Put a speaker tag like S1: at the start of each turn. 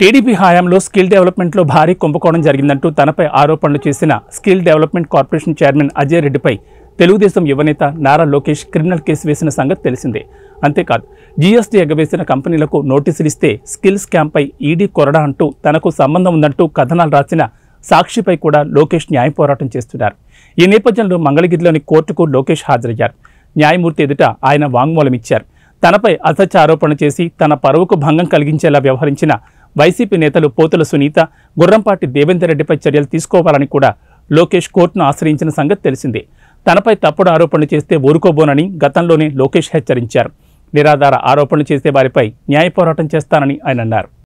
S1: TDP హయాంలో skill డెవలప్మెంట్లో భారీ కుంభకోణం జరిగిందంటూ తనపై ఆరోపణలు చేసిన skill development corporation chairman Ajay రెడ్డిపై తెలుగుదేశం యువనేత నారా లోకేష్ క్రిమినల్ కేసు వేసిన సంగతి తెలిసిందే అంతేకాదు జీఎస్టీ ఎగవేసిన కంపెనీలకు నోటీసులు ఇస్తే స్కిల్ స్కామ్పై ఈడీ కొరడా అంటూ తనకు సంబంధం ఉందంటూ కథనాలు రాసిన సాక్షిపై కూడా లోకేష్ న్యాయ పోరాటం చేస్తున్నారు ఈ నేపథ్యంలో మంగళగిరిలోని కోర్టుకు లోకేష్ హాజరయ్యారు న్యాయమూర్తి ఎదుట ఆయన వాంగ్మూలం ఇచ్చారు తనపై అసత్య ఆరోపణ చేసి తన పరువుకు భంగం కలిగించేలా వ్యవహరించిన వైసీపీ నేతలు పోతుల సునీత గుర్రంపాటి దేవేందర్ రెడ్డిపై చర్యలు తీసుకోవాలని కూడా లోకేష్ కోర్టును ఆశ్రయించిన సంగతి తెలిసిందే తనపై తప్పుడు ఆరోపణలు చేస్తే ఊరుకోబోనని గతంలోనే లోకేష్ హెచ్చరించారు నిరాధార ఆరోపణలు చేసే వారిపై న్యాయ పోరాటం చేస్తానని ఆయన అన్నారు